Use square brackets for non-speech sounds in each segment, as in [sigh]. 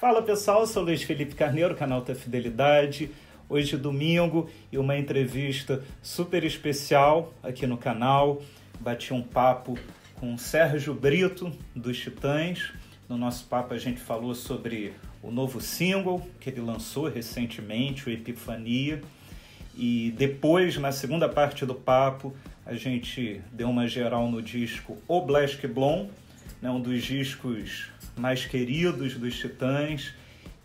Fala pessoal, Eu sou Luiz Felipe Carneiro, canal da Fidelidade. Hoje é domingo e uma entrevista super especial aqui no canal. Bati um papo com o Sérgio Brito dos Titãs. No nosso papo a gente falou sobre o novo single que ele lançou recentemente, o Epifania. E depois, na segunda parte do papo, a gente deu uma geral no disco O Black Blond, né, um dos discos mais queridos dos Titãs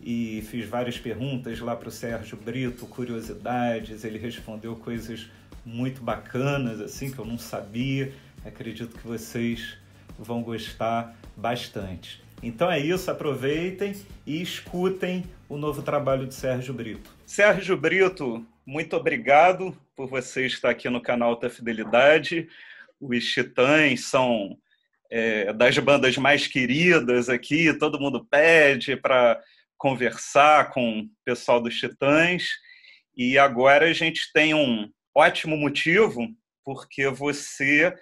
e fiz várias perguntas lá para o Sérgio Brito, curiosidades, ele respondeu coisas muito bacanas assim que eu não sabia. Acredito que vocês vão gostar bastante. Então é isso, aproveitem e escutem o novo trabalho de Sérgio Brito. Sérgio Brito, muito obrigado por você estar aqui no canal da Fidelidade. Os Titãs são é, das bandas mais queridas aqui, todo mundo pede para conversar com o pessoal dos Titãs. E agora a gente tem um ótimo motivo, porque você,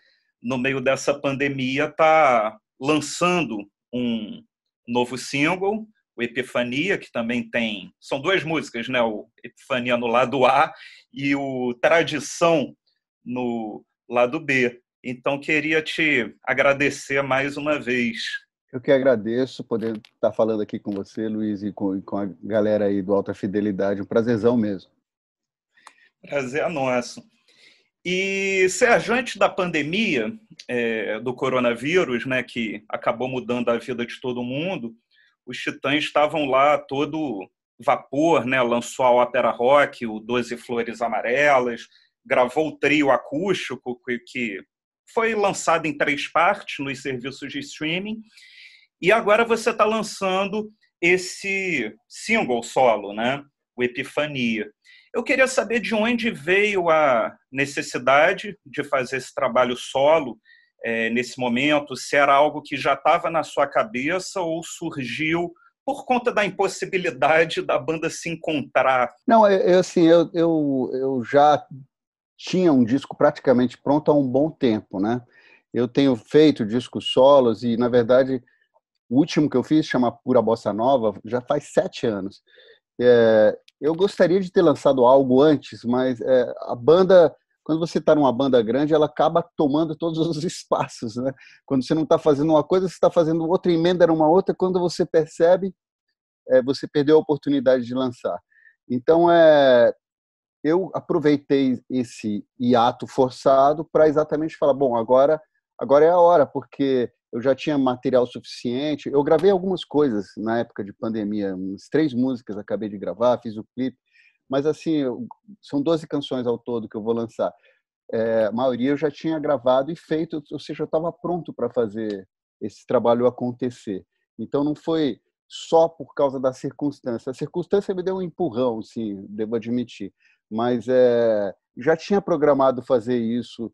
no meio dessa pandemia, está lançando um novo single, o Epifania, que também tem. São duas músicas, né? O Epifania no lado A e o Tradição no lado B. Então, queria te agradecer mais uma vez. Eu que agradeço poder estar tá falando aqui com você, Luiz, e com, a galera aí do Alta Fidelidade. Um prazerzão mesmo. Prazer é nosso. E, Sérgio, antes da pandemia é, do coronavírus, né, que acabou mudando a vida de todo mundo, os Titãs estavam lá todo vapor, né, lançou a ópera rock, o Doze Flores Amarelas, gravou o trio acústico, que, que foi lançada em três partes nos serviços de streaming e agora você está lançando esse single solo, né? O Epifania. Eu queria saber de onde veio a necessidade de fazer esse trabalho solo é, nesse momento, se era algo que já estava na sua cabeça ou surgiu por conta da impossibilidade da banda se encontrar. Não, eu, é, é assim, eu, eu, eu já tinha um disco praticamente pronto há um bom tempo, né? Eu tenho feito discos solos e, na verdade, o último que eu fiz, chama Pura Bossa Nova, já faz sete anos. É, eu gostaria de ter lançado algo antes, mas é, a banda, quando você está numa banda grande, ela acaba tomando todos os [laughs] espaços, né? Quando você não está fazendo uma coisa, você está fazendo outra emenda numa outra, quando você percebe, é, você perdeu a oportunidade de lançar. Então, é, eu aproveitei esse hiato forçado para exatamente falar, bom, agora agora é a hora, porque eu já tinha material suficiente. Eu gravei algumas coisas na época de pandemia, umas três músicas acabei de gravar, fiz o clipe, mas assim, eu, são 12 canções ao todo que eu vou lançar. É, a maioria eu já tinha gravado e feito, ou seja, eu estava pronto para fazer esse trabalho acontecer. Então não foi só por causa da circunstância. A circunstância me deu um empurrão, sim, devo admitir mas é, já tinha programado fazer isso.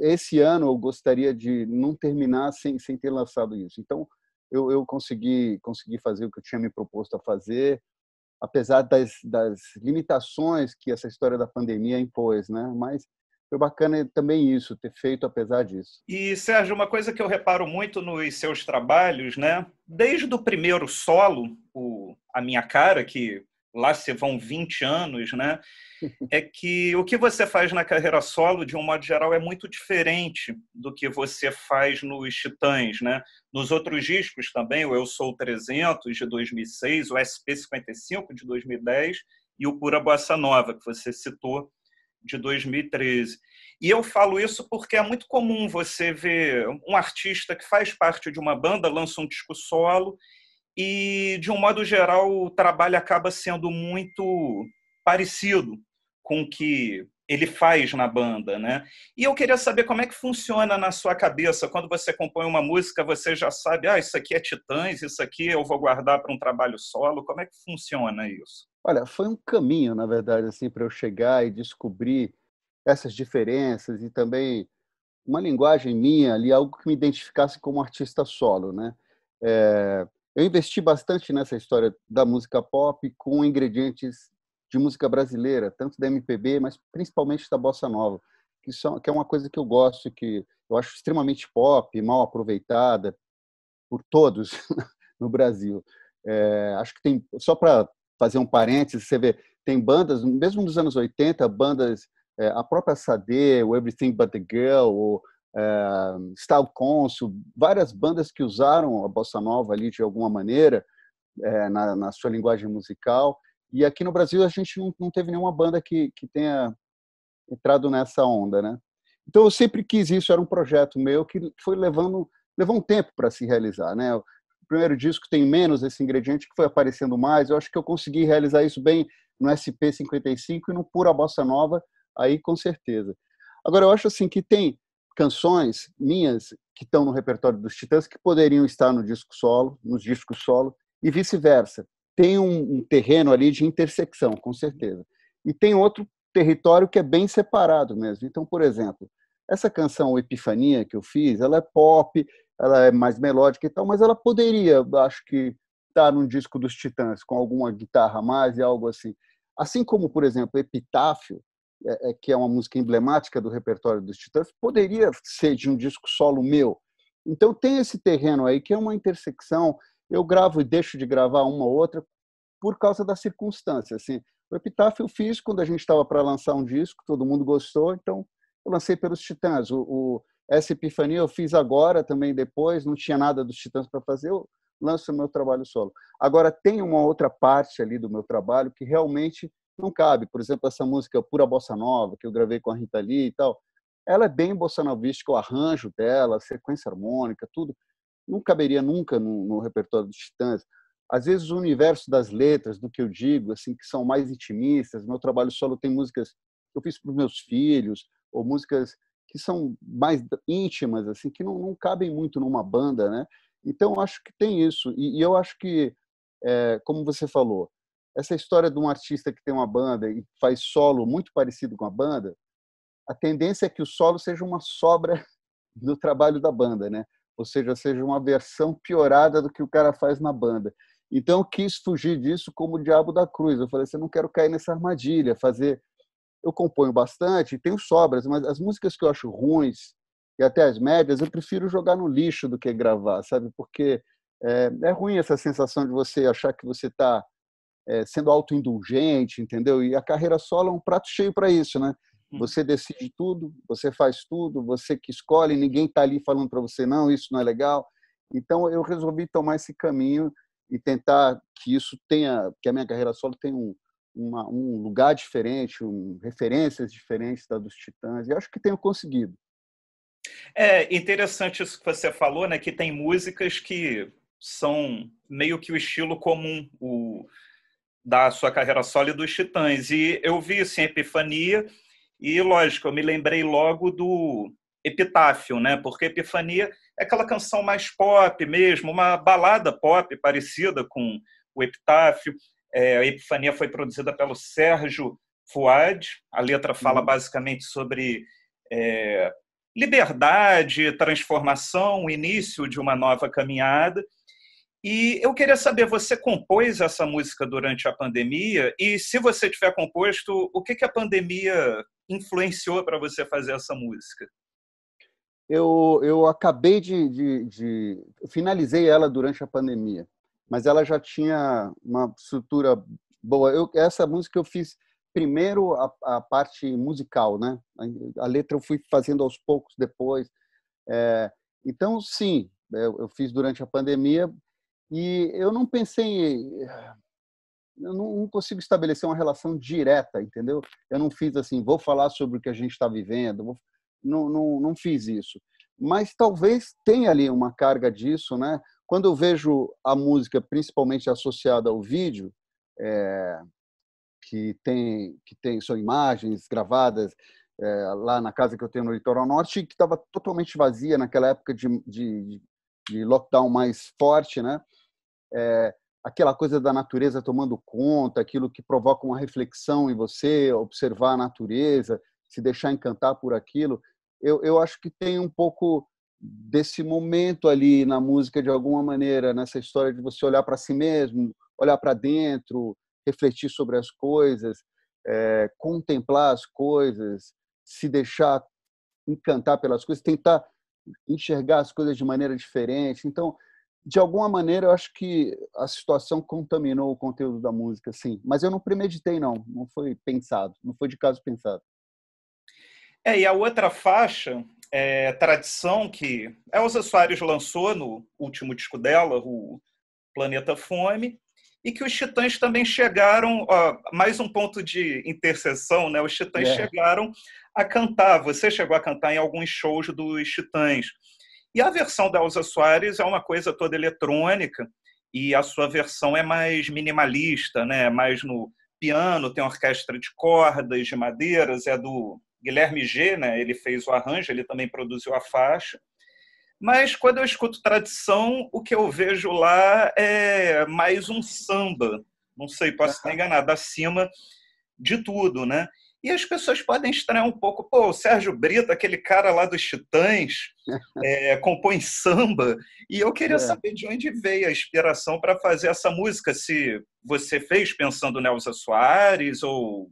Esse ano eu gostaria de não terminar sem, sem ter lançado isso. Então, eu, eu consegui, consegui fazer o que eu tinha me proposto a fazer, apesar das, das limitações que essa história da pandemia impôs, né? Mas foi bacana também isso, ter feito apesar disso. E, Sérgio, uma coisa que eu reparo muito nos seus trabalhos, né? Desde o primeiro solo, o A Minha Cara, que lá se vão 20 anos, né? É que o que você faz na carreira solo, de um modo geral, é muito diferente do que você faz nos Titãs, né? Nos outros discos também, o Eu Sou 300 de 2006, o SP55 de 2010 e o Pura Bossa Nova, que você citou, de 2013. E eu falo isso porque é muito comum você ver um artista que faz parte de uma banda, lança um disco solo e, de um modo geral, o trabalho acaba sendo muito parecido com o que ele faz na banda, né? E eu queria saber como é que funciona na sua cabeça quando você compõe uma música, você já sabe, ah, isso aqui é Titãs, isso aqui eu vou guardar para um trabalho solo. Como é que funciona isso? Olha, foi um caminho, na verdade, assim, para eu chegar e descobrir essas diferenças e também uma linguagem minha ali, algo que me identificasse como artista solo, né? É, eu investi bastante nessa história da música pop com ingredientes de música brasileira, tanto da MPB, mas principalmente da bossa nova, que, são, que é uma coisa que eu gosto, que eu acho extremamente pop, mal aproveitada por todos [laughs] no Brasil. É, acho que tem, só para fazer um parênteses, você vê, tem bandas, mesmo nos anos 80, bandas, é, a própria Sade, o Everything But the Girl, ou é, Estado Consul, várias bandas que usaram a bossa nova ali de alguma maneira é, na, na, sua linguagem musical. E aqui no Brasil a gente não, não teve nenhuma banda que, que tenha entrado nessa onda, né? Então eu sempre quis isso, era um projeto meu que foi levando levou um tempo para se realizar, né? O primeiro disco tem menos esse ingrediente que foi aparecendo mais. Eu acho que eu consegui realizar isso bem no SP 55 e no Pura Bossa Nova aí com certeza. Agora eu acho assim que tem canções minhas que estão no repertório dos Titãs que poderiam estar no disco solo, nos discos solo e vice-versa. Tem um, um, terreno ali de intersecção, com certeza. E tem outro território que é bem separado mesmo. Então, por exemplo, essa canção Epifania que eu fiz, ela é pop, ela é mais melódica e tal, mas ela poderia, acho que, estar num disco dos Titãs com alguma guitarra a mais e algo assim. Assim como, por exemplo, Epitáfio, é, é, que é uma música emblemática do repertório dos Titãs, poderia ser de um disco solo meu. Então tem esse terreno aí que é uma intersecção. Eu gravo e deixo de gravar uma ou outra por causa da circunstância. Assim, o Epitáfio eu fiz quando a gente estava para lançar um disco, todo mundo gostou, então eu lancei pelos Titãs. O, o, essa Epifania eu fiz agora também depois, não tinha nada dos Titãs para fazer, eu lanço o meu trabalho solo. Agora tem uma outra parte ali do meu trabalho que realmente não cabe. Por exemplo, essa música Pura Bossa Nova, que eu gravei com a Rita Lee e tal, ela é bem bossa novística, o arranjo dela, a sequência harmônica, tudo. Não caberia nunca no, no repertório do Titãs. Às vezes o universo das letras, do que eu digo, assim, que são mais intimistas. Meu trabalho solo tem músicas que eu fiz para os meus filhos, ou músicas que são mais íntimas, assim, que não, não cabem muito numa banda, né? Então, acho que tem isso. E, e eu acho que, é, como você falou, essa história de um artista que tem uma banda e faz solo muito parecido com a banda, a tendência é que o solo seja uma sobra do [laughs] trabalho da banda, né? Ou seja, seja uma versão piorada do que o cara faz na banda. Então eu quis fugir disso como o diabo da cruz. Eu falei assim, eu não quero cair nessa armadilha, fazer eu componho bastante, tenho sobras, mas as músicas que eu acho ruins e até as médias, eu prefiro jogar no lixo do que gravar, sabe? Porque é, é ruim essa sensação de você achar que você está é, sendo autoindulgente, entendeu? E a carreira solo é um prato cheio para isso, né? Uhum. Você decide tudo, você faz tudo, você que escolhe, ninguém está ali falando para você, não, isso não é legal. Então, eu resolvi tomar esse caminho e tentar que isso tenha, que a minha carreira solo tenha um, uma, um lugar diferente, um, referências diferentes da dos Titãs, e acho que tenho conseguido. É interessante isso que você falou, né? Que tem músicas que são meio que o estilo comum. O, da sua carreira sólida dos Titãs. E eu vi, assim, Epifania, e lógico, eu me lembrei logo do Epitáfio, né? Porque Epifania é aquela canção mais pop mesmo, uma balada pop parecida com o Epitáfio. É, a Epifania foi produzida pelo Sérgio Fuad. A letra fala uhum. basicamente sobre é, liberdade, transformação, início de uma nova caminhada. E eu queria saber, você compôs essa música durante a pandemia? E se você tiver composto, o que, que a pandemia influenciou para você fazer essa música? Eu, eu acabei de, de, de, Finalizei ela durante a pandemia, mas ela já tinha uma estrutura boa. Eu, essa música eu fiz primeiro a, a parte musical, né? A, a, letra eu fui fazendo aos poucos depois. É, então, sim, eu, eu fiz durante a pandemia e eu não pensei, eh, eu não consigo estabelecer uma relação direta, entendeu? Eu não fiz assim, vou falar sobre o que a gente está vivendo, vou... não, não, não fiz isso. Mas talvez tenha ali uma carga disso, né? Quando eu vejo a música, principalmente associada ao vídeo, é... que tem que tem são imagens gravadas é... lá na casa que eu tenho no litoral norte, que estava totalmente vazia naquela época de, de, de lockdown mais forte, né? é, aquela coisa da natureza tomando conta, aquilo que provoca uma reflexão em você, observar a natureza, se deixar encantar por aquilo. Eu, eu acho que tem um pouco desse momento ali na música, de alguma maneira, nessa história de você olhar para si mesmo, olhar para dentro, refletir sobre as coisas, é, contemplar as coisas, se deixar encantar pelas coisas, tentar enxergar as coisas de maneira diferente. Então, de alguma maneira, eu acho que a situação contaminou o conteúdo da música, sim. Mas eu não premeditei, não. Não foi pensado. Não foi de caso pensado. É, e a outra faixa, é, Tradição, que Elza Soares lançou no último disco dela, o Planeta Fome, e que os Titãs também chegaram, ó, mais um ponto de interseção, né? Os Titãs é. chegaram a cantar. Você chegou a cantar em alguns shows dos Titãs. E a versão da Elsa Soares é uma coisa toda eletrônica e a sua versão é mais minimalista, né? mais no piano, tem orquestra de cordas, de madeiras, é do Guilherme G, né? ele fez o arranjo, ele também produziu a faixa. Mas quando eu escuto tradição, o que eu vejo lá é mais um samba. Não sei, posso estar enganado, acima de tudo, né? E as pessoas podem estranhar um pouco. Pô, o Sérgio Brito, aquele cara lá dos Titãs, [laughs] é, compõe samba. E eu queria é. saber de onde veio a inspiração para fazer essa música. Se você fez pensando Nelson Soares ou...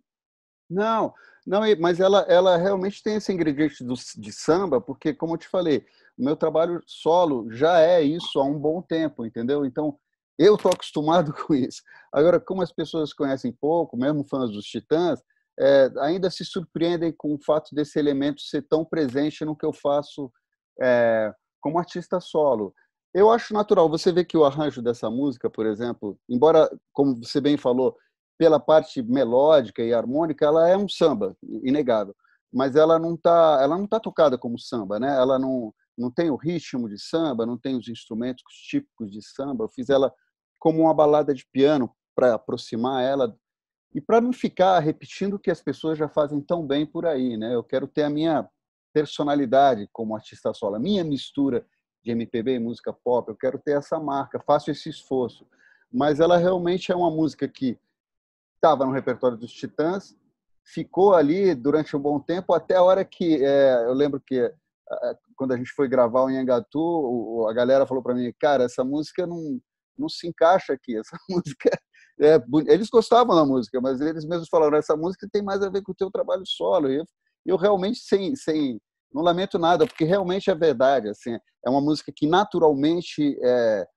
Não, não, mas ela, ela realmente tem esse ingrediente do, de samba, porque, como eu te falei, o meu trabalho solo já é isso há um bom tempo, entendeu? Então, eu tô acostumado [laughs] com isso. Agora, como as pessoas conhecem pouco, mesmo fãs dos Titãs, é, ainda se surpreendem com o fato desse elemento ser tão presente no que eu faço é, como artista solo. Eu acho natural. Você vê que o arranjo dessa música, por exemplo, embora, como você bem falou, pela parte melódica e harmônica, ela é um samba, inegável. Mas ela não está ela não tá tocada como samba, né? Ela não, não tem o ritmo de samba, não tem os instrumentos típicos de samba. Eu fiz ela como uma balada de piano para aproximar ela e para não ficar repetindo o que as pessoas já fazem tão bem por aí, né? Eu quero ter a minha personalidade como artista solo, a minha mistura de MPB e música pop, eu quero ter essa marca, faço esse esforço. Mas ela realmente é uma música que estava no repertório dos Titãs, ficou ali durante um bom tempo, até a hora que é, eu lembro que é, quando a gente foi gravar o Inhangatu, a galera falou para mim, cara, essa música não, não se encaixa aqui, essa [laughs] música é, eles gostavam da música, mas eles mesmos falaram: essa música tem mais a ver com o teu trabalho solo. E eu, eu realmente, sem, sem, não lamento nada, porque realmente é verdade. Assim, é uma música que naturalmente é,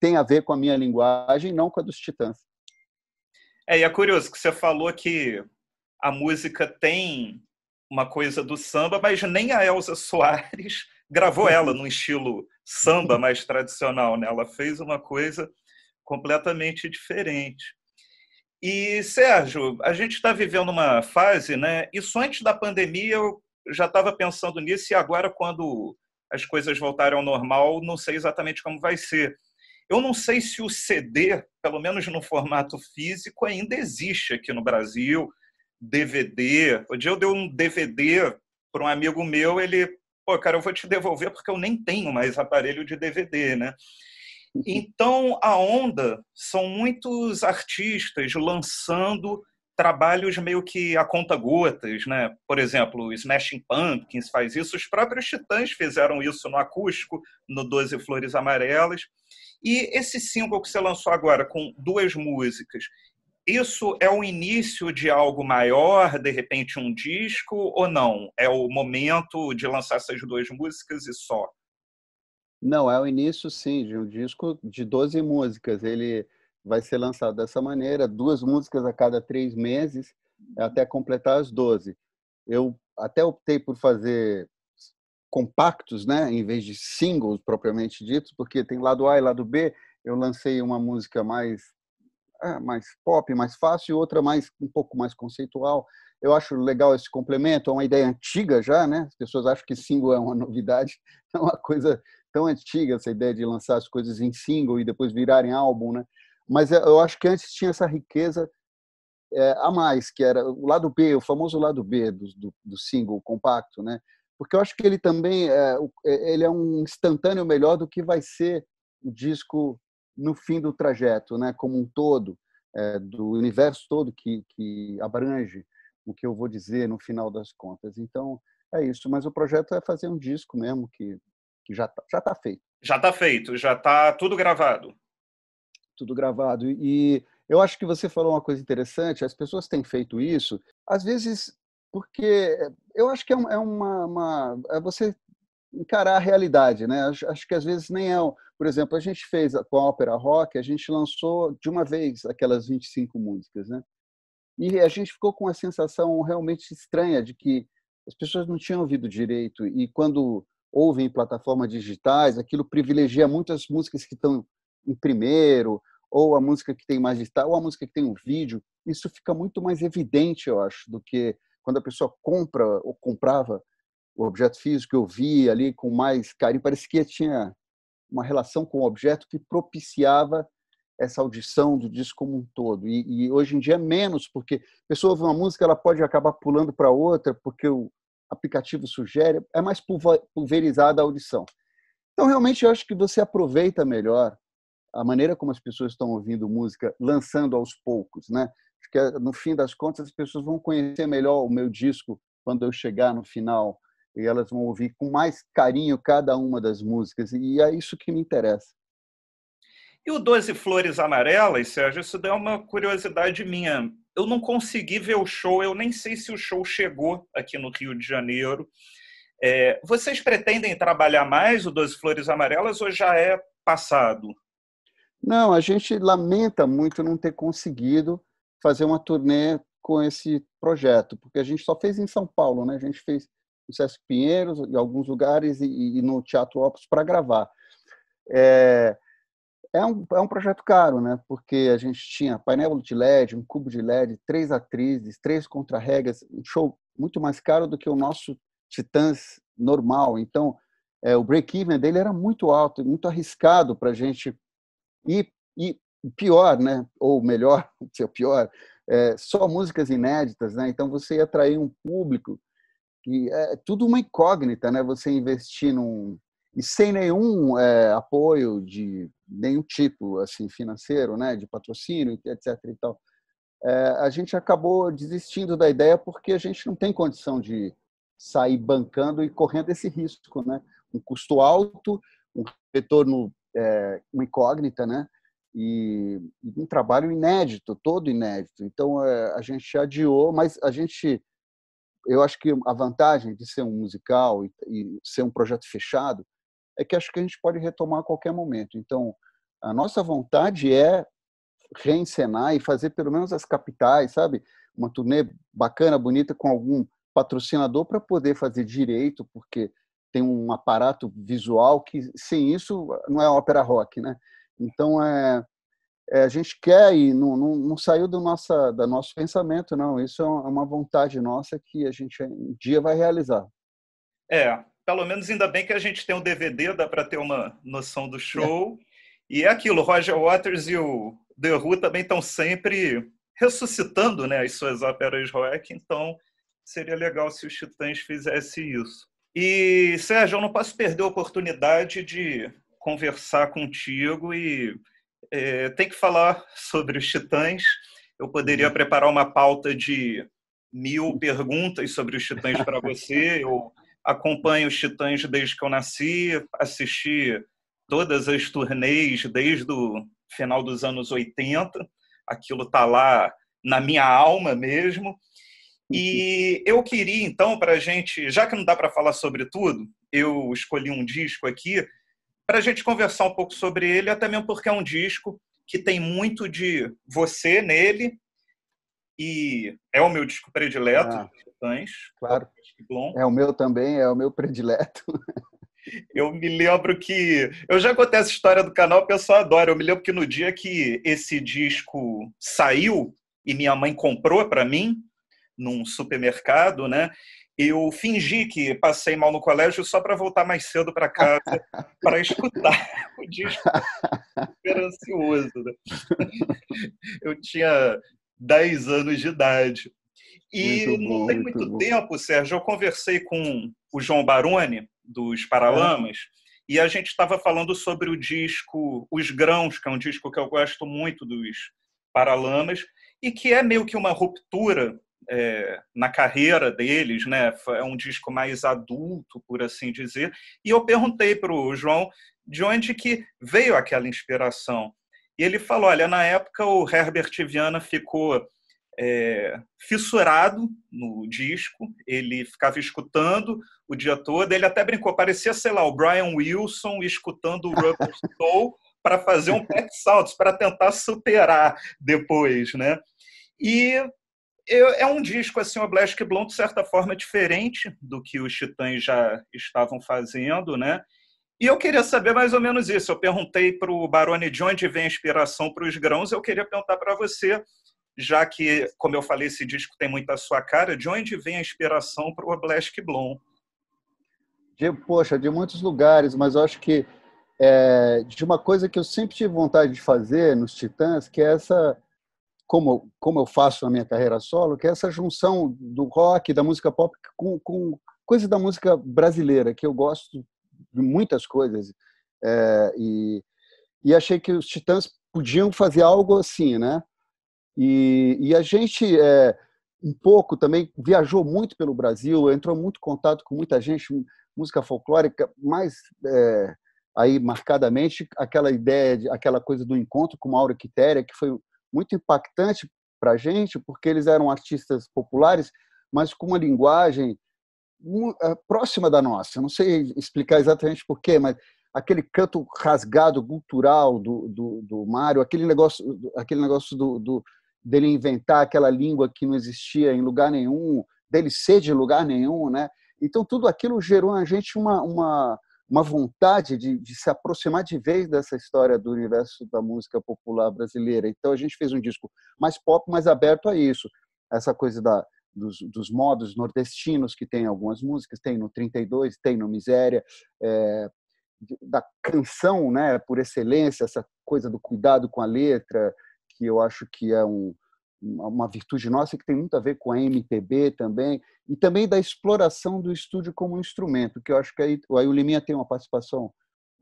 tem a ver com a minha linguagem, não com a dos Titãs. É, e é curioso que você falou que a música tem uma coisa do samba, mas nem a Elza Soares [laughs] gravou ela num estilo samba mais tradicional, né? Ela fez uma coisa completamente diferente. E, Sérgio, a gente está vivendo uma fase, né? Isso antes da pandemia eu já estava pensando nisso, e agora, quando as coisas voltarem ao normal, não sei exatamente como vai ser. Eu não sei se o CD, pelo menos no formato físico, ainda existe aqui no Brasil. DVD. O dia eu dei um DVD para um amigo meu, ele, pô, cara, eu vou te devolver porque eu nem tenho mais aparelho de DVD, né? Então, a onda são muitos artistas lançando trabalhos meio que a conta gotas, né? Por exemplo, o Smashing Pumpkins faz isso, os próprios Titãs fizeram isso no acústico, no Doze Flores Amarelas. E esse single que você lançou agora com duas músicas, isso é o início de algo maior, de repente um disco ou não? É o momento de lançar essas duas músicas e só? Não, é o início, sim, de um disco de 12 músicas. Ele vai ser lançado dessa maneira, duas músicas a cada três meses, até completar as 12. Eu até optei por fazer compactos, né, em vez de singles propriamente dito, porque tem lado A e lado B. Eu lancei uma música mais é, mais pop, mais fácil, e outra mais um pouco mais conceitual. Eu acho legal esse complemento, é uma ideia antiga já, né? As pessoas acham que single é uma [laughs] novidade, é uma coisa tão antiga essa ideia de lançar as coisas em single e depois virarem álbum, né? Mas eh, eu acho que antes tinha essa riqueza é, a mais, que era o lado B, o famoso lado B do, do, do single compacto, né? Porque eu acho que ele também é, ele é um instantâneo melhor do que vai ser o disco no fim do trajeto, né? Como um todo, é, do universo todo que, que abrange o que eu vou dizer no final das contas. Então é isso. Mas o projeto é fazer um disco mesmo que que já está já tá feito. Já está feito, já está tudo gravado. Tudo gravado. E eu acho que você falou uma coisa interessante, as pessoas têm feito isso, às vezes, porque eh, eu acho que é, é uma. uma é você encarar a realidade, né? Acho, que às vezes nem é. Por exemplo, a gente fez com a ópera rock, a gente lançou de uma vez aquelas 25 músicas, né? E a gente ficou com uma sensação realmente estranha de que as pessoas não tinham ouvido direito e quando ouvem em plataformas digitais, aquilo privilegia muito as músicas que estão em primeiro, ou a música que tem mais digital, ou a música que tem um vídeo. Isso fica muito mais evidente, eu acho, do que quando a pessoa compra ou comprava o objeto físico, eu via ali com mais carinho. Parecia que tinha uma relação com o objeto que propiciava essa audição do disco como um todo. E, e hoje em dia é menos, porque a pessoa ouve uma música, ela pode acabar pulando para outra, porque o, aplicativo sugere, é mais pulverizada a audição. Então, realmente, eu acho que você aproveita melhor a maneira como as pessoas estão ouvindo música, lançando aos poucos, né? Porque, no fim das contas, as pessoas vão conhecer melhor o meu disco quando eu chegar no final e elas vão ouvir com mais carinho cada uma das músicas. E é isso que me interessa. E o Doze Flores Amarelas, Sérgio, isso daí é uma curiosidade minha. Eu não consegui ver o show, eu nem sei se o show chegou aqui no Rio de Janeiro. É, vocês pretendem trabalhar mais o Doze Flores Amarelas ou já é passado? Não, a gente lamenta muito não ter conseguido fazer uma turnê com esse projeto, porque a gente só fez em São Paulo, né? A gente fez no Sesc Pinheiros, em alguns lugares e, e no Teatro Opus para gravar. É, é um, é um projeto caro, né? Porque a gente tinha painel de LED, um cubo de LED, três atrizes, três contrarregas, um show muito mais caro do que o nosso Titãs normal. Então, é, o break-even dele era muito alto, muito arriscado para a gente. E, pior, né? Ou melhor, [laughs] se é pior, é, só músicas inéditas, né? Então, você ia atrair um público que é tudo uma incógnita, né? Você investir num e sem nenhum é, apoio de nenhum tipo assim financeiro, né, de patrocínio, etc. E tal. É, a gente acabou desistindo da ideia porque a gente não tem condição de sair bancando e correndo esse risco, né? Um custo alto, um retorno, é, uma incógnita, né? E um trabalho inédito, todo inédito. Então a gente adiou, mas a gente eu acho que a vantagem de ser um musical e, ser um projeto fechado é que acho que a gente pode retomar a qualquer momento. Então, a nossa vontade é reencenar e fazer pelo menos as capitais, sabe? Uma turnê bacana, bonita, com algum patrocinador para poder fazer direito, porque tem um aparato visual que, sem isso, não é ópera rock, né? Então, é, é a gente quer e não, não, não, saiu do nossa, da nosso pensamento, não. Isso é uma vontade nossa que a gente um dia vai realizar. É, pelo menos ainda bem que a gente tem um DVD, dá para ter uma noção do é. show. É. E é aquilo, Roger Waters e o The Who também estão sempre ressuscitando né, as suas óperas rock, então seria legal se os Titãs fizessem isso. E, Sérgio, eu não posso perder a oportunidade de conversar contigo e é, tem que falar sobre os Titãs. Eu poderia uhum. preparar uma pauta de mil perguntas sobre os Titãs para você. Eu [laughs] acompanho os Titãs desde que eu nasci, assisti todas as turnês desde o final dos anos 80, aquilo tá lá na minha alma mesmo. E [laughs] eu queria então para a gente, já que não dá para falar sobre tudo, eu escolhi um disco aqui para a gente conversar um pouco sobre ele, até mesmo porque é um disco que tem muito de você nele e é o meu disco predileto, ah, Titãs. Claro. É o meu também, é o meu predileto. [laughs] Eu me lembro que. Eu já contei essa história do canal, o pessoal adora. Eu me lembro que no dia que esse disco saiu e minha mãe comprou para mim, num supermercado, né? Eu fingi que passei mal no colégio só para voltar mais cedo para casa [laughs] para escutar o disco. Era ansioso. Né? [laughs] Eu tinha 10 anos de idade. E muito não tem muito, muito tempo, Sérgio, eu conversei com o João Baroni, dos Paralamas, é. e a gente estava falando sobre o disco Os Grãos, que é um disco que eu gosto muito dos Paralamas, e que é meio que uma ruptura é, na carreira deles, né? É um disco mais adulto, por assim dizer. E eu perguntei para o João de onde que veio aquela inspiração. E ele falou: olha, na época o Herbert Viana ficou é, fissurado no disco, ele ficava escutando o dia todo, ele até brincou, parecia, sei lá, o Brian Wilson escutando o Rubber Soul para fazer um pet salto, para tentar superar depois, né? E é um disco, assim, o Black Blonde, de certa forma, diferente do que os Titãs já estavam fazendo, né? E eu queria saber mais ou menos isso. Eu perguntei para o Barone de onde vem a inspiração para os grãos. Eu queria perguntar para você já que, como eu falei, esse disco tem muita sua cara, de onde vem a inspiração para o Blask Blom? De, poxa, de muitos lugares, mas eu acho que é, de uma coisa que eu sempre tive vontade de fazer nos Titãs, que é essa, como, como eu faço na minha carreira solo, que é essa junção do rock, da música pop com, com coisa da música brasileira, que eu gosto de muitas coisas. É, e, e achei que os Titãs podiam fazer algo assim, né? E, e a gente, é, um pouco também, viajou muito pelo Brasil, entrou muito em contato com muita gente, música folclórica, mais é, aí marcadamente aquela ideia, de, aquela coisa do encontro com Mauro Quitéria, que foi muito impactante para a gente, porque eles eram artistas populares, mas com uma linguagem é, próxima da nossa. Não sei explicar exatamente porquê, mas aquele canto rasgado, cultural do, do, do Mário, aquele negócio, aquele negócio do, do, dele inventar aquela língua que não existia em lugar nenhum, dele ser de lugar nenhum, né? Então tudo aquilo gerou a gente uma, uma, uma vontade de, de, se aproximar de vez dessa história do universo da música popular brasileira. Então a gente fez um disco mais pop, mais aberto a isso. Essa coisa da, dos, dos modos nordestinos que tem algumas músicas, tem no 32, tem no Miséria, é, da canção, né, por excelência, essa coisa do cuidado com a letra, que eu acho que é um, uma virtude nossa que tem muito a ver com a MPB também, e também da exploração do estúdio como instrumento, que eu acho que aí, aí o Liminha tem uma participação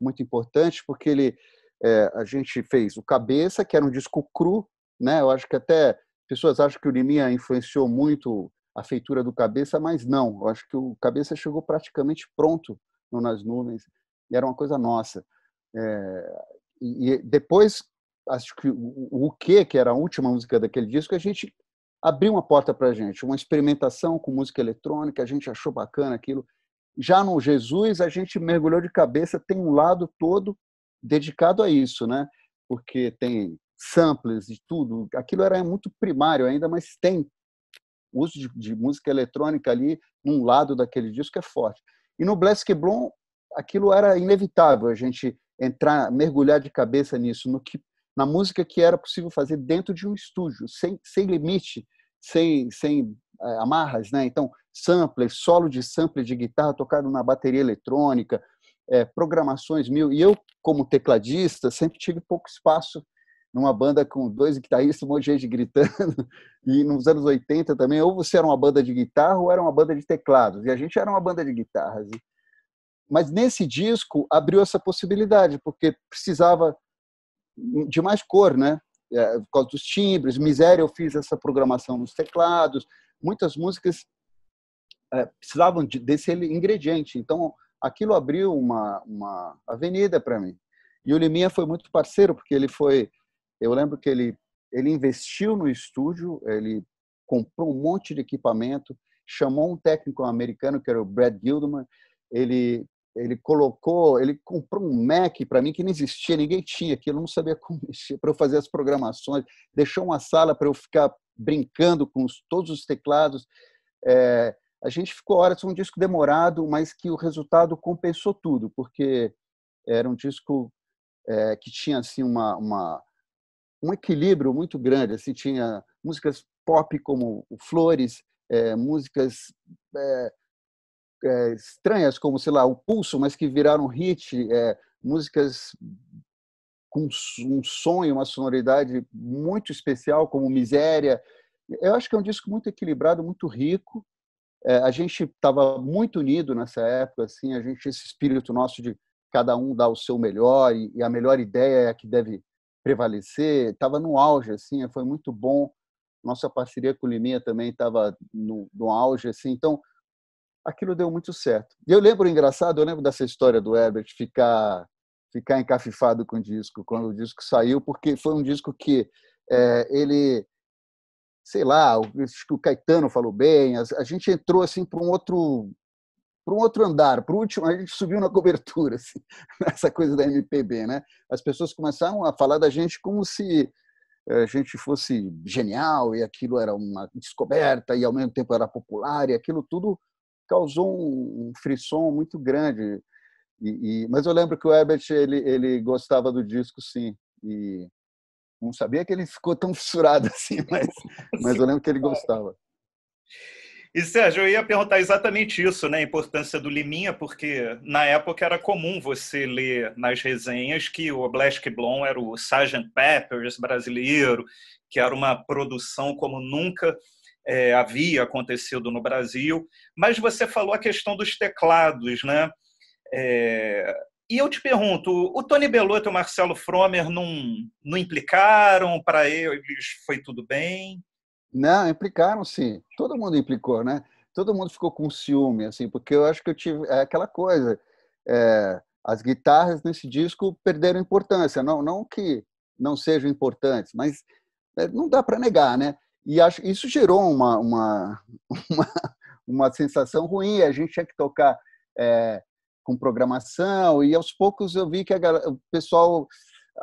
muito importante, porque ele é, a gente fez o Cabeça, que era um disco cru, né? Eu acho que até pessoas acham que o Liminha influenciou muito a feitura do Cabeça, mas não, eu acho que o Cabeça chegou praticamente pronto no Nas Nuvens, e era uma coisa nossa. É, e depois acho que o, o que que era a última música daquele disco, a gente abriu uma porta para a gente, uma experimentação com música eletrônica, a gente achou bacana aquilo. Já no Jesus, a gente mergulhou de cabeça, tem um lado todo dedicado a isso, né? Porque tem samples de tudo, aquilo era muito primário ainda, mas tem uso de, de música eletrônica ali num lado daquele disco é forte. E no Black Bloom aquilo era inevitável, a gente entrar, mergulhar de cabeça nisso, no que na música que era possível fazer dentro de um estúdio, sem, sem limite, sem, sem é, amarras. Né? Então, sampler, solo de sampler de guitarra tocado na bateria eletrônica, é, programações mil. E eu, como tecladista, sempre tive pouco espaço numa banda com dois guitarristas, um monte de gente gritando. [laughs] E nos anos 80 também, ou você era uma banda de guitarra ou era uma banda de teclados. E a gente era uma banda de guitarras. Mas nesse disco abriu essa possibilidade, porque precisava de mais cor, né? É, por causa dos timbres, Miséria, eu fiz essa programação nos teclados. Muitas músicas é, precisavam de, desse ingrediente. Então, aquilo abriu uma, uma avenida para mim. E o Liminha foi muito parceiro, porque ele foi. Eu lembro que ele, ele investiu no estúdio, ele comprou um monte de equipamento, chamou um técnico americano, que era o Brad Gildman. Ele ele colocou, ele comprou um Mac para mim que não existia, ninguém tinha aquilo, não sabia [laughs] como mexer, para eu fazer as programações, deixou uma sala para eu ficar brincando com os, todos os teclados. É, a gente ficou horas, foi um disco demorado, mas que o resultado compensou tudo, porque era um disco é, que tinha assim uma, uma, um equilíbrio muito grande, assim tinha músicas pop como Flores, é, músicas é, é, estranhas, como, sei lá, o Pulso, mas que viraram hit, é, músicas com um sonho, uma sonoridade muito especial, como Miséria. Eu acho que é um disco muito equilibrado, muito rico. É, a gente estava muito unido nessa época, assim, a gente esse espírito nosso de cada um dar o seu melhor e, e a melhor ideia é a que deve prevalecer. Estava no auge, assim, foi muito bom. Nossa parceria com o Liminha também estava no, no auge, assim. Então, aquilo deu muito certo. E eu lembro, engraçado, eu lembro dessa história do Herbert ficar ficar encafifado com o disco quando o disco saiu, porque foi um disco que é, ele, sei lá, o, o Caetano falou bem, a, a gente entrou assim para um outro para um outro andar, para o último, a gente subiu na [laughs] cobertura, assim, essa coisa da MPB, né? As pessoas começaram a falar da gente como se a gente fosse genial e aquilo era uma descoberta e ao mesmo tempo era popular e aquilo tudo causou um, um frisson muito grande. E, e, mas eu lembro que o Herbert ele, ele gostava do disco, sim. E não sabia que ele ficou tão fissurado [laughs] assim, mas, mas eu lembro que ele gostava. E Sérgio, eu ia perguntar exatamente isso, né? A importância do Liminha, porque na época era comum você ler nas resenhas que o Black Blom era o Sgt. Peppers brasileiro, que era uma produção como nunca é, havia acontecido no Brasil. Mas você falou a questão dos teclados, né? É, e eu te pergunto, o Tony Bellotto e o Marcelo Fromer não, não implicaram? Para eles foi tudo bem? Não, implicaram sim. Todo mundo implicou, né? Todo mundo ficou com ciúme, assim, porque eu acho que eu tive é aquela coisa. É, as guitarras nesse disco perderam importância, não, não que não sejam importantes, mas é, não dá para negar, né? E acho, isso gerou uma, uma, [laughs] uma, uma sensação ruim. A gente tinha que tocar é, com programação, e aos poucos eu vi que a, o pessoal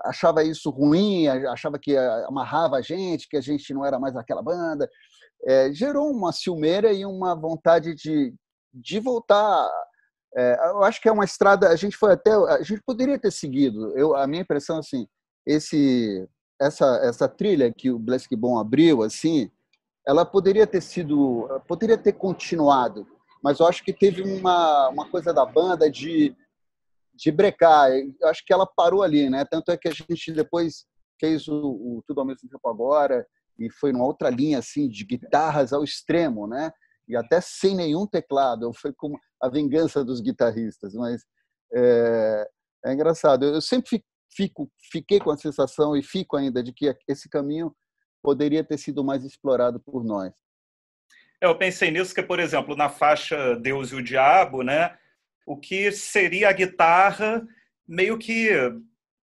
achava isso ruim, achava que é, amarrava a gente, que a gente não era mais aquela banda. É, gerou uma ciumeira e uma vontade de, de voltar. É, eu acho que é uma estrada. A gente foi até. A gente poderia ter seguido. Eu, a minha impressão assim, esse essa, essa trilha que o Blessing Bon abriu, assim, ela poderia ter sido, poderia ter continuado, mas eu acho que teve uma, uma coisa da banda de, de brecar. Eu acho que ela parou ali, né? Tanto é que a gente depois fez o, o Tudo ao Mesmo Tempo Agora e foi numa outra linha, assim, de guitarras ao extremo, né? E até sem nenhum teclado. Foi como a vingança dos guitarristas, mas... É, é engraçado. Eu sempre fico, fiquei com a sensação e fico ainda de que esse caminho poderia ter sido mais explorado por nós. Eu pensei nisso que, por exemplo, na faixa Deus e o Diabo, né, o que seria a guitarra meio que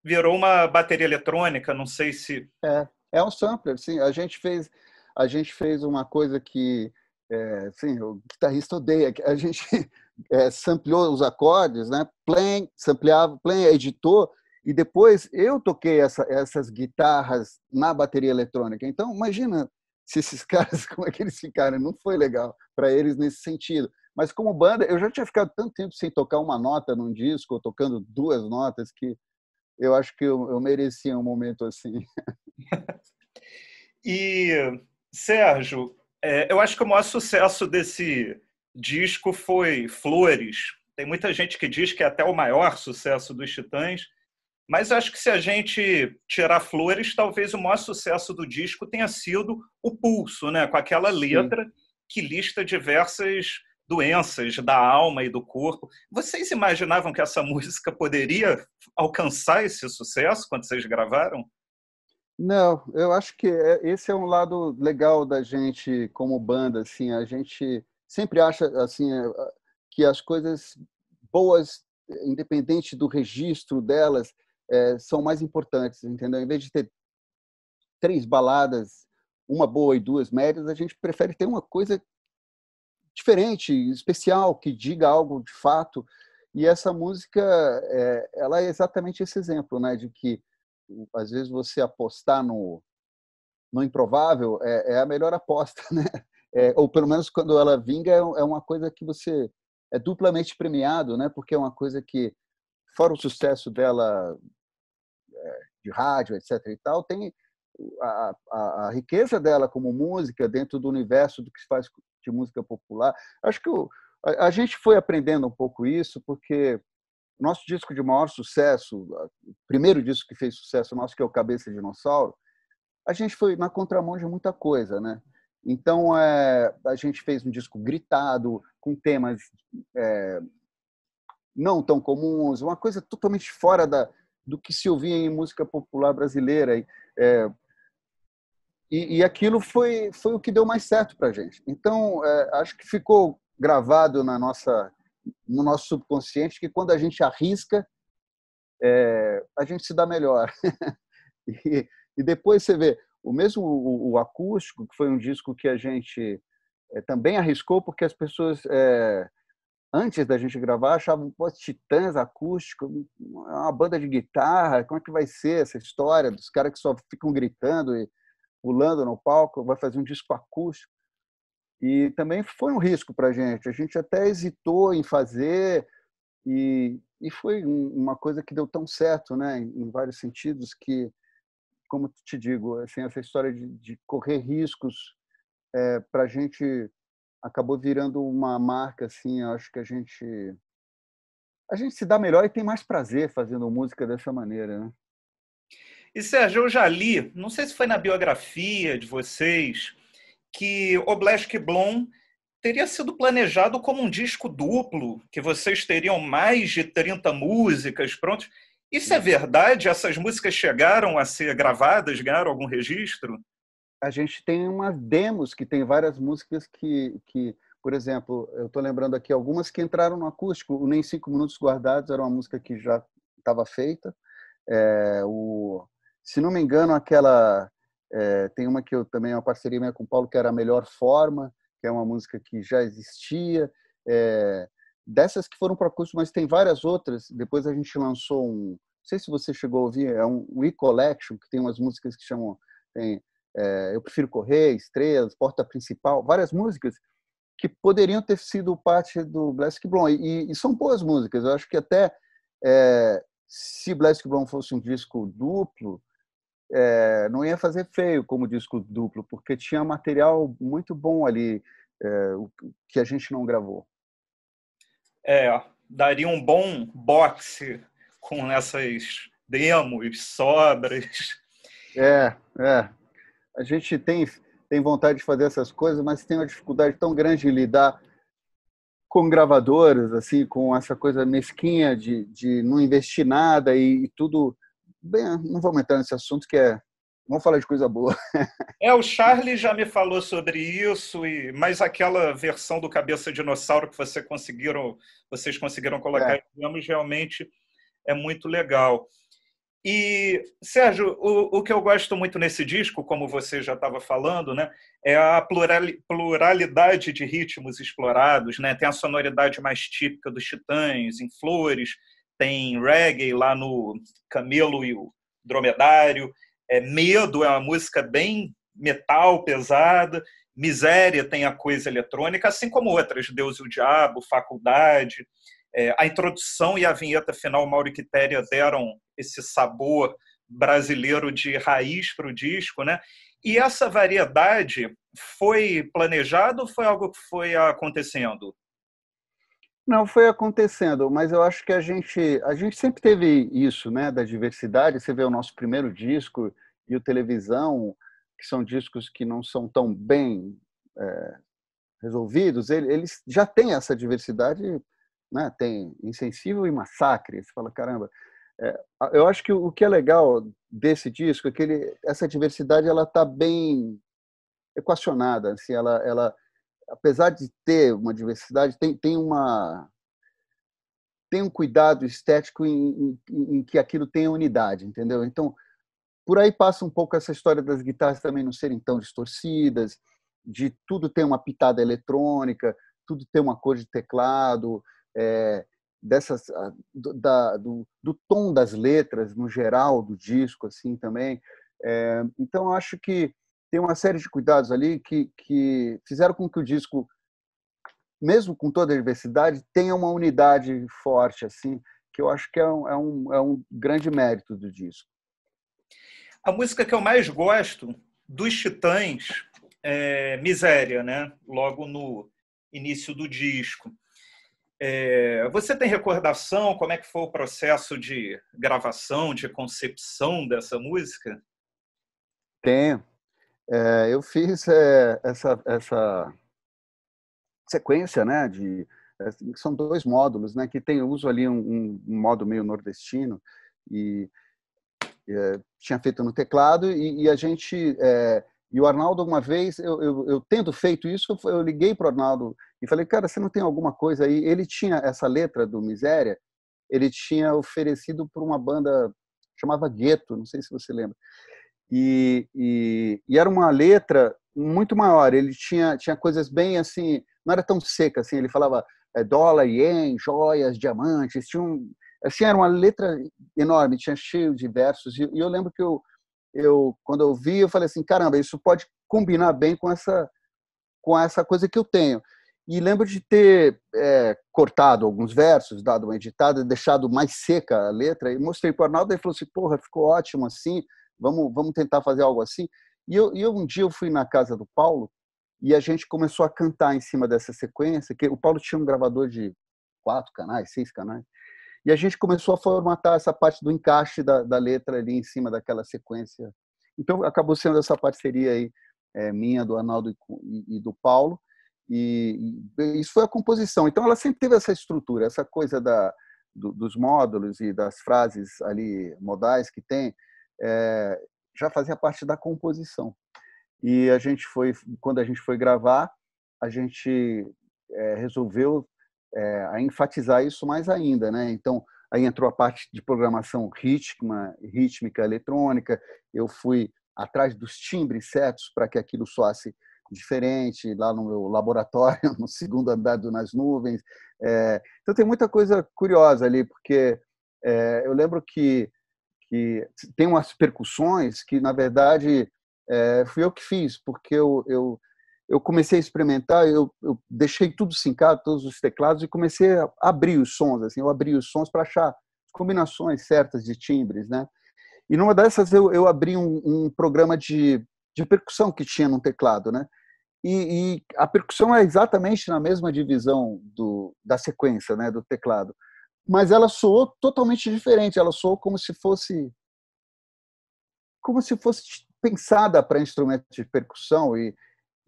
virou uma bateria eletrônica, não sei se é, é um sampler, sim. A gente fez a gente fez uma coisa que é, sim, o guitarrista odeia. A gente [laughs] é, sampleou os acordes, né? Plain sampleava, Plain editou e depois eu toquei essa, essas guitarras na bateria eletrônica. Então, imagina se esses [laughs] caras, como é que eles ficaram? Não foi legal para eles nesse sentido. Mas como banda, eu já tinha ficado tanto tempo sem tocar uma nota num disco, ou tocando duas notas, que eu acho que eu, eu merecia um momento assim. [laughs] e, Sérgio, é, eu acho que o maior sucesso desse disco foi Flores. Tem muita gente que diz que é até o maior sucesso dos Titãs, mas acho que se a gente tirar flores, talvez o maior sucesso do disco tenha sido o pulso, né? com aquela letra Sim. que lista diversas doenças da alma e do corpo. Vocês imaginavam que essa [laughs] música poderia alcançar esse sucesso quando vocês gravaram? Não, eu acho que é, esse é um lado legal da gente como banda, assim, a gente sempre acha assim é, que as coisas boas, independente do registro delas, é, são mais importantes, entendeu? Em vez de ter três baladas, uma boa e duas médias, a gente prefere ter uma coisa diferente, especial, que diga algo de fato. E essa música, é, ela é exatamente esse exemplo, né? De que às vezes você apostar no, no improvável é, é a melhor aposta, [laughs] né? É, ou pelo menos quando ela vinga é, é uma coisa que você é duplamente premiado, né? Porque é uma coisa que fora o sucesso dela de rádio, etc. e tal, tem a, a, a, riqueza dela como música dentro do universo do que se faz de música popular. Acho que o, a, a, gente foi aprendendo um pouco isso, porque nosso disco de maior sucesso, o primeiro disco que fez sucesso nosso, que é o Cabeça de Dinossauro, a gente foi na contramão de muita coisa, né? Então, é, a gente fez um disco gritado, com temas é, não tão comuns, uma coisa totalmente fora da, do que se ouvia em música popular brasileira. É, e, e, aquilo foi, foi o que deu mais certo para a gente. Então, é, acho que ficou gravado na nossa, no nosso subconsciente que quando a gente arrisca, é, a gente se dá melhor. [laughs] e, e, depois você vê, o mesmo o, o, acústico, que foi um disco que a gente é, também arriscou, porque as pessoas é, antes da gente gravar, achavam, pô, Titãs acústico, é uma banda de guitarra, como é que vai ser essa história dos caras que só ficam gritando e pulando no palco, vai fazer um disco acústico. E também foi um risco para a gente. A gente até hesitou em fazer e, e foi uma coisa que deu tão certo, né, em vários sentidos, que, como te digo, assim, essa história de, de correr riscos é, eh, para a gente acabou virando uma marca assim acho que a gente a gente se dá melhor e tem mais prazer fazendo música dessa maneira né e Sérgio eu já li não sei se foi na biografia de vocês que Oblesk Blom teria sido planejado como um disco duplo que vocês teriam mais de 30 músicas prontas isso é uhum. verdade? Essas músicas chegaram a ser gravadas, ganharam algum registro? a gente tem umas demos que tem várias músicas que, que por exemplo, eu estou lembrando aqui algumas que entraram no acústico. O Nem Cinco Minutos Guardados era uma música que já estava feita. É, o, se não me engano, aquela é, tem uma que eu também uma parceria minha com o Paulo que era a Melhor Forma, que é uma música que já existia. É, dessas que foram para acústico, mas tem várias outras. Depois a gente lançou um, não sei se você chegou a ouvir, é um e-collection que tem umas músicas que chamam tem é, Eu Prefiro Correr, Estrelas, Porta Principal, várias músicas que poderiam ter sido parte do Blasque Blon. E, e, são boas músicas. Eu acho que até é, se Blasque Blon fosse um disco duplo, é, não ia fazer feio como disco duplo, porque tinha material muito bom ali é, que a gente não gravou. É, daria um bom boxe com essas demos, sobras. É, é a gente tem, tem vontade de fazer essas coisas, mas tem uma dificuldade tão grande em lidar com gravadoras, assim, com essa coisa mesquinha de, de não investir nada e, e tudo. Bem, não vamos entrar nesse assunto que é Vamos falar de coisa boa. [laughs] É, o Charlie já me falou sobre isso, e mas aquela versão do Cabeça Dinossauro que você conseguiram, vocês conseguiram colocar, é. digamos, realmente é muito legal. E, Sérgio, o, o que eu gosto muito nesse disco, como você já estava falando, né, é a pluralidade de ritmos explorados. Né? Tem a sonoridade mais típica dos Titãs, em Flores, tem reggae lá no Camelo e o Dromedário, é Medo é uma música bem metal, pesada, Miséria tem a coisa eletrônica, assim como outras, Deus e o Diabo, Faculdade. É, a introdução e a vinheta final, Mauro e Quitéria deram esse sabor brasileiro de raiz para o disco, né? E essa variedade foi planejado ou foi algo que foi acontecendo? Não, foi acontecendo, mas eu acho que a gente, a gente sempre teve isso, né, da diversidade. Você vê o nosso primeiro disco e o Televisão, que são discos que não são tão bem é, resolvidos, eles já têm essa diversidade né? tem Insensível e Massacre. Você fala, caramba. É, eu acho que o que é legal desse disco é que ele, essa diversidade ela está bem equacionada. Assim, ela, ela, apesar de ter uma diversidade, tem, tem uma tem um cuidado estético em, em, em que aquilo tenha unidade, entendeu? Então, por aí passa um pouco essa história das guitarras também não serem tão distorcidas, de tudo ter uma pitada eletrônica, tudo ter uma cor de teclado, é, dessas do, da, do, do, tom das letras no geral do disco assim também é, então acho que tem uma série de cuidados ali que, que fizeram com que o disco mesmo com toda a diversidade tenha uma unidade forte assim que eu acho que é um, é um, é um grande mérito do disco a música que eu mais gosto dos Titãs é Miséria né logo no início do disco é, você tem recordação como é que foi o processo de gravação, de concepção dessa música? Tenho. É, eu fiz é, essa, essa sequência, né, de é, são dois módulos, né, que tem uso ali um, um modo meio nordestino e é, tinha feito no teclado e, e a gente é, e o Arnaldo, uma vez, eu, eu, eu tendo feito isso, eu liguei para o Arnaldo e falei, cara, você não tem alguma coisa aí? Ele tinha essa letra do Miséria, ele tinha oferecido para uma banda chamava Gueto, não sei se você lembra. E, e, e, era uma letra muito maior, ele tinha, tinha coisas bem assim, não era tão seca assim, ele falava é, dólar, ien, joias, diamantes, tinha um, assim, era uma letra enorme, tinha cheio de versos, e, e eu lembro que eu, eu quando eu vi, eu falei assim, caramba, isso pode combinar bem com essa com essa coisa que eu tenho. E lembro de ter é, cortado alguns versos, dado uma editada, deixado mais seca a letra e mostrei para o Arnaldo e falou assim, porra, ficou ótimo assim, vamos vamos tentar fazer algo assim. E eu, e eu um dia eu fui na casa do Paulo e a gente começou a cantar em cima dessa sequência, que o Paulo tinha um gravador de quatro canais, seis canais. E a gente começou a formatar essa parte do encaixe da, da letra ali em cima daquela sequência. Então, acabou sendo essa parceria aí, é, minha, do Arnaldo e, e do Paulo. E, e, isso foi a composição. Então, ela sempre teve essa estrutura, essa coisa da, do, dos módulos e das frases ali modais que tem, é, já fazia parte da composição. E a gente foi, quando a gente foi gravar, a gente é, resolveu é, a enfatizar isso mais ainda. Né? Então, aí entrou a parte de programação rítmica, rítmica eletrônica, eu fui atrás dos timbres certos para que aquilo soasse diferente lá no meu laboratório, [laughs] no segundo andar Nas Nuvens. É, então, tem muita coisa curiosa ali, porque é, eu lembro que, que tem umas percussões que, na verdade, é, fui eu que fiz, porque eu, eu eu comecei a experimentar, eu, eu deixei tudo sincado, todos os teclados, e comecei a abrir os sons, assim, eu abri os sons para achar combinações certas de timbres, né? E numa dessas eu, eu abri um, um programa de, de percussão que tinha num teclado, né? E, e, a percussão é exatamente na mesma divisão do, da sequência, né, do teclado, mas ela soou totalmente diferente. Ela soou como se fosse como se fosse pensada para instrumento de percussão e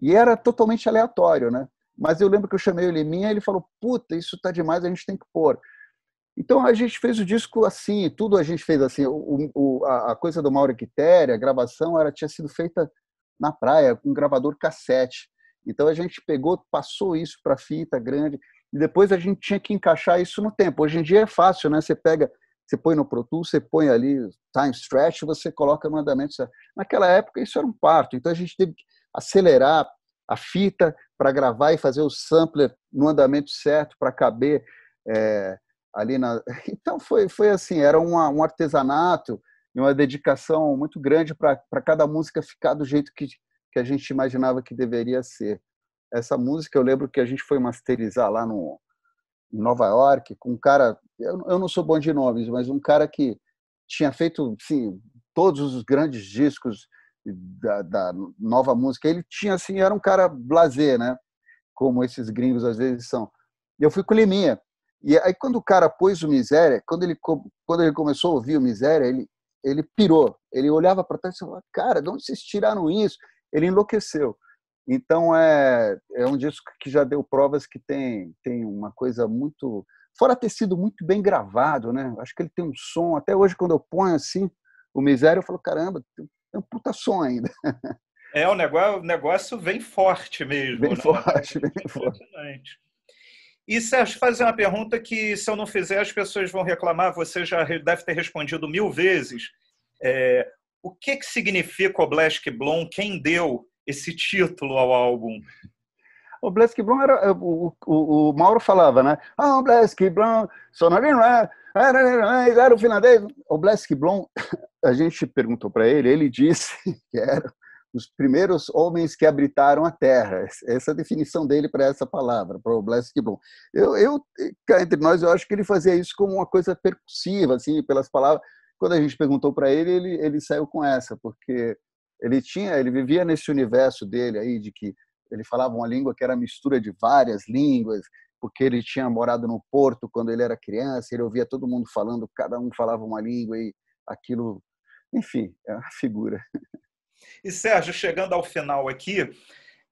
e era totalmente aleatório, né? Mas eu lembro que eu chamei o Liminha ele falou: puta, isso tá demais, a gente tem que pôr. Então a gente fez o disco assim, tudo a gente fez assim. O, o, a, coisa do Mauro Quitéria, a gravação, era, tinha sido feita na praia, com um gravador cassete. Então a gente pegou, passou isso para fita grande, e depois a gente tinha que encaixar isso no tempo. Hoje em dia é fácil, né? Você pega, você põe no Pro Tools, você põe ali time stretch, você coloca no andamento. Naquela época isso era um parto, então a gente teve que acelerar a fita para gravar e fazer o sampler no andamento certo para caber é, ali na. [laughs] Então foi, foi assim, era uma, um artesanato e uma dedicação muito grande para cada música ficar do jeito que, que a gente imaginava que deveria ser. Essa música eu lembro que a gente foi masterizar lá no, em Nova York com um cara, eu, eu não sou bom de nomes, mas um cara que tinha feito assim, todos os grandes discos da, da, nova música. Ele tinha assim, era um cara blazer, né? Como esses gringos às vezes são. E eu fui com o Liminha. E aí quando o cara pôs o Miséria, quando ele quando ele começou a ouvir o Miséria, ele ele pirou. Ele olhava para trás e falava: "Cara, de onde vocês tiraram isso?" Ele enlouqueceu. Então é é um disco que já deu provas que tem tem uma coisa muito fora ter sido muito bem gravado, né? Acho que ele tem um som até hoje quando eu ponho assim o Miséria, eu falo: "Caramba, é um puta sonho ainda. É, o negócio, o negócio vem forte mesmo. Vem né? forte, é forte. E, Sérgio, fazer uma pergunta que, se eu não fizer, as pessoas vão reclamar. Você já deve ter respondido mil vezes. É, o que, que significa Oblask Blom? Quem deu esse título ao álbum? O Blaise Blanc era. Eh, o, o, o, Mauro falava, né? Ah, o Blaise Blanc, sonarino, é, é, é, era o finlandês. O Blaise Blanc, [laughs] a gente perguntou para ele, ele disse [laughs] que eram os primeiros homens que habitaram a Terra. Essa é a definição dele para essa palavra, para o Blaise Blanc. Eu, eu, eh, entre nós, eu acho que ele fazia isso como uma coisa percussiva, assim, pelas palavras. Quando a gente perguntou para ele, ele, ele saiu com essa, porque ele tinha, ele vivia nesse universo dele aí de que ele falava uma língua que era mistura de várias línguas, porque ele tinha morado no Porto quando ele era criança, ele ouvia todo mundo falando, cada um falava uma língua e aquilo, enfim, é uma figura. E Sérgio, chegando ao final aqui,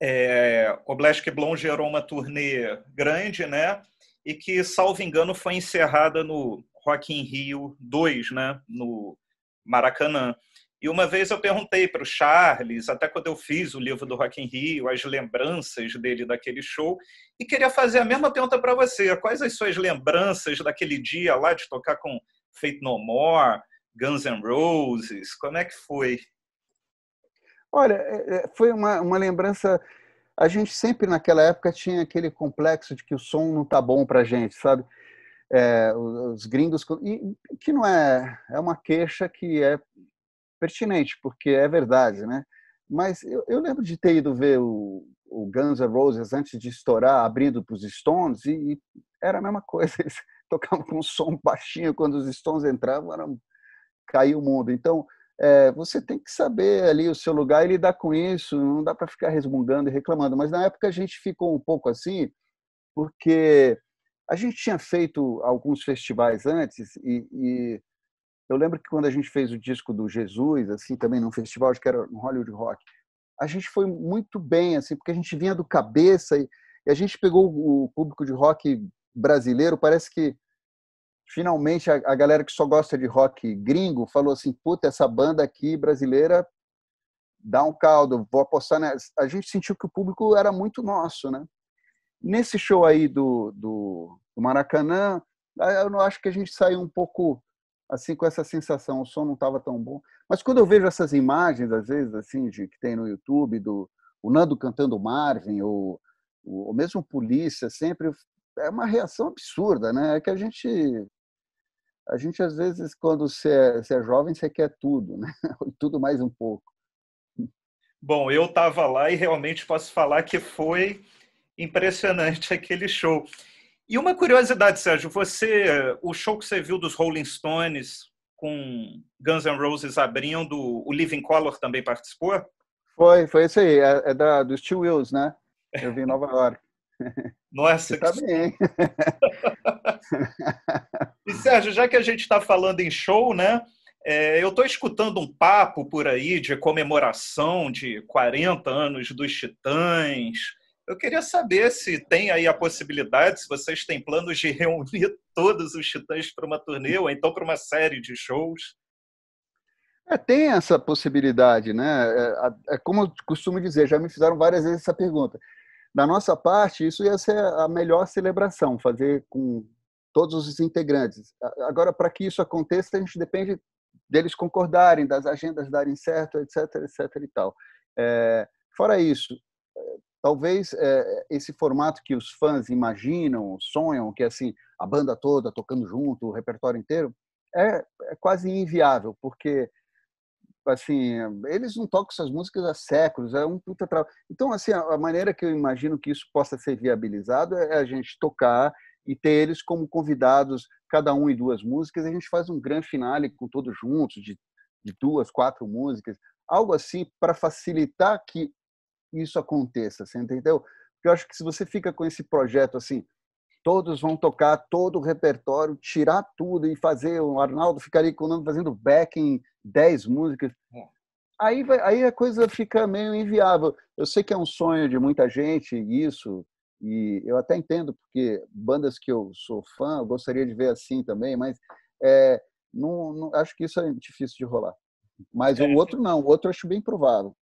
é, o Black Blon gerou uma turnê grande, né? E que, salvo engano, foi encerrada no Rock in Rio 2, né? No Maracanã. E uma vez eu perguntei para o Charles, até quando eu fiz o livro do Rock in Rio, as lembranças dele daquele show, e queria fazer a mesma pergunta para você. Quais as suas lembranças daquele dia lá de tocar com Faith No More, Guns N' Roses? Como é que foi? Olha, é, é, foi uma, uma lembrança... A gente sempre naquela época tinha aquele complexo de que o som não tá bom para gente, sabe? É, os gringos e que não é é uma queixa que é pertinente, porque é verdade, né? Mas eu, eu lembro de ter ido ver o, o, Guns N' Roses antes de estourar, abrindo para os Stones, e, e, era a mesma coisa. [laughs] Eles tocavam com um som baixinho quando os Stones entravam, era, caiu o mundo. Então, é, você tem que saber ali o seu lugar e lidar com isso, não dá para ficar resmungando e reclamando. Mas na época a gente ficou um pouco assim, porque a gente tinha feito alguns festivais antes e, e eu lembro que quando a gente fez o disco do Jesus, assim, também num festival, acho que era um Hollywood Rock, a gente foi muito bem, assim, porque a gente vinha do cabeça e, e a gente pegou o público de rock brasileiro, parece que finalmente a, a, galera que só gosta de rock gringo falou assim, puta, essa banda aqui brasileira dá um caldo, vou apostar nessa. A gente sentiu que o público era muito nosso, né? Nesse show aí do, do, do Maracanã, eu não acho que a gente saiu um pouco assim com essa sensação, o som não estava tão bom. Mas quando eu vejo essas imagens, às vezes, assim, de, que tem no YouTube, do o Nando cantando Marvin, ou, ou mesmo Polícia, sempre é uma reação absurda, né? É que a gente a gente às vezes quando você é, você é jovem você quer tudo, né? [laughs] tudo mais um pouco. Bom, eu estava lá e realmente posso falar que foi impressionante [laughs] aquele show. E uma curiosidade, Sérgio, você, o show que você viu dos Rolling Stones com Guns N' Roses abrindo, o Living Color também participou? Foi, foi isso aí, é, é da, dos Steel Wheels, né? Eu vi em Nova York. [laughs] Nossa, Você tá que... bem, hein? [laughs] e Sérgio, já que a gente está falando em show, né? É, eu estou escutando um papo por aí de comemoração de 40 anos dos Titãs, eu queria saber se tem aí a possibilidade, se vocês têm planos de [laughs] reunir todos os Titãs para uma turnê ou então para uma série de shows. É, tem essa possibilidade, né? É, é, como eu costumo dizer, já me fizeram várias vezes essa pergunta. Da nossa parte, isso ia ser a melhor celebração, fazer com todos os integrantes. Agora, para que isso aconteça, a gente depende deles concordarem, das agendas darem certo, etc, etc e tal. É, fora isso, talvez é, esse formato que os fãs imaginam, sonham, que é assim, a banda toda tocando junto, o repertório inteiro, é, é quase inviável, porque assim, eles não tocam essas músicas há séculos, é um puta trabalho. Então, assim, a maneira que eu imagino que isso possa ser viabilizado é a gente tocar e ter eles como convidados, cada um e duas músicas, e a gente faz um grande finale com todos juntos, de, de duas, quatro músicas, algo assim para facilitar que isso aconteça, você entendeu? Porque eu acho que se você fica com esse projeto assim, todos vão tocar todo o repertório, tirar tudo e fazer. O Arnaldo ficaria com fazendo back em 10 músicas. É. Aí, vai, aí a coisa fica meio inviável. Eu sei que é um sonho de muita gente isso, e eu até entendo, porque bandas que eu sou fã, eu gostaria de ver assim também, mas é, não, não, acho que isso é difícil de rolar. Mas é. o outro não, o outro eu acho bem provável.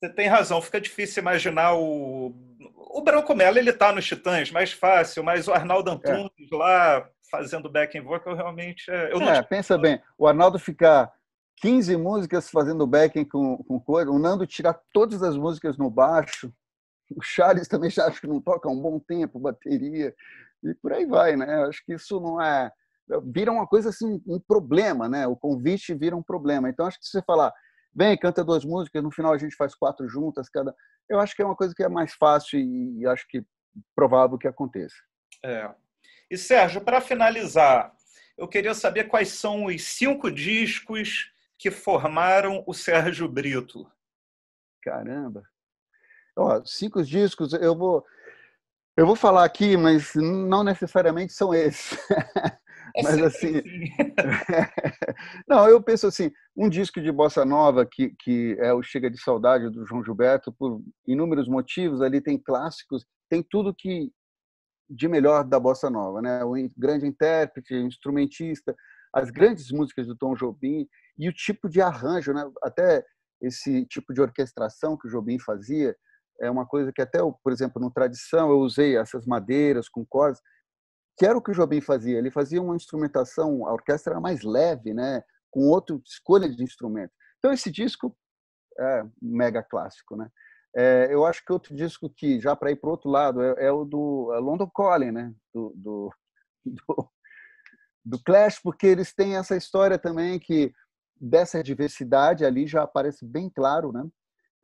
Você tem razão, fica difícil imaginar o. O Branco Melo, ele tá nos Titãs, mais fácil, mas o Arnaldo é. Antunes é. lá fazendo back and vocal, realmente. É, eu é, pensa bem, o Arnaldo ficar 15 músicas fazendo backing com, com cor, o Nando tirar todas as músicas no baixo, o Charles [laughs] também já acho que não toca um bom tempo, bateria, e por aí vai, né? Acho que isso não é. Vira uma coisa assim, um problema, né? O convite vira um problema. Então, acho que se você falar vem, canta duas músicas, no final a gente faz quatro juntas, cada. Eu acho que é uma coisa que é mais fácil e acho que provável que aconteça. É. E Sérgio, para finalizar, eu queria saber quais são os cinco discos que formaram o Sérgio Brito. Caramba. Ó, cinco discos, eu vou eu vou falar aqui, mas não necessariamente são esses. [laughs] É Mas assim. assim. [laughs] não, eu penso assim: um disco de bossa nova, que, que é o Chega de Saudade do João Gilberto, por inúmeros motivos, ali tem clássicos, tem tudo que de melhor da bossa nova, né? O grande intérprete, instrumentista, as grandes músicas do Tom Jobim e o tipo de arranjo, né? Até esse tipo de orquestração que o Jobim fazia é uma coisa que até, por exemplo, no Tradição eu usei essas madeiras com cordas que era o que o Jobim fazia. Ele fazia uma instrumentação, a orquestra era mais leve, né? com outra escolha de instrumento. Então, esse disco é mega clássico. Né? É, eu acho que outro disco que, já para ir para o outro lado, é, é, o do é London Calling, né? Do do, [laughs] do, do, Clash, porque eles têm essa história também que dessa diversidade ali já aparece bem claro. Né?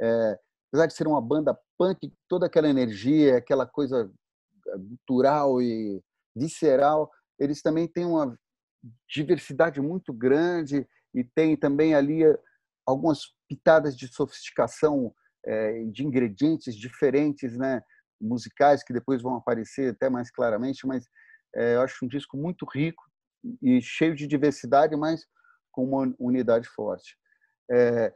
É, apesar de ser uma banda punk, toda aquela energia, aquela coisa cultural é, e visceral, eles também têm uma diversidade muito grande e tem também ali eh, algumas pitadas de sofisticação eh, de ingredientes diferentes, né, musicais que depois vão aparecer até mais claramente, mas eh, eu acho um disco muito rico e cheio de diversidade, mas com uma unidade forte. É,